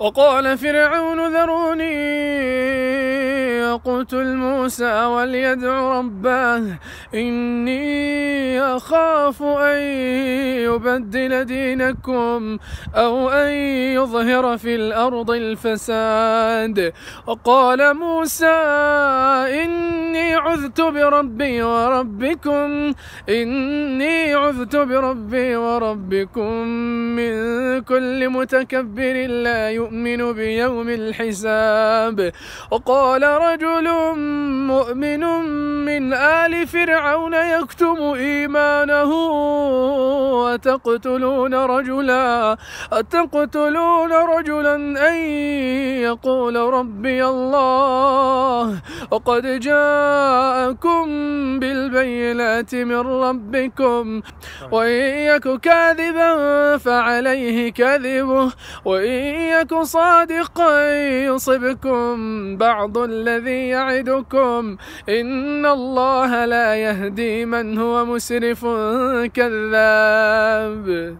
وقال فرعون ذروني أقتل موسى وليدع رباه إني أخاف أن يبدل دينكم أو أن يظهر في الأرض الفساد وقال موسى إني عذت بربي وربكم إني عذت بربي وربكم من كل متكبر لا يؤمن بيوم الحساب وقال رجل مؤمن من آل فرعون يكتم إيمانه أتقتلون رجلا أتقتلون رجلا أن يقول ربي الله وقد جاءكم بالبينات من ربكم وإن يك كاذبا فعليه كذبه وإن يك صادقا يصبكم بعض الذي يعدكم إن الله لا يهدي من هو مسرف كذاب love.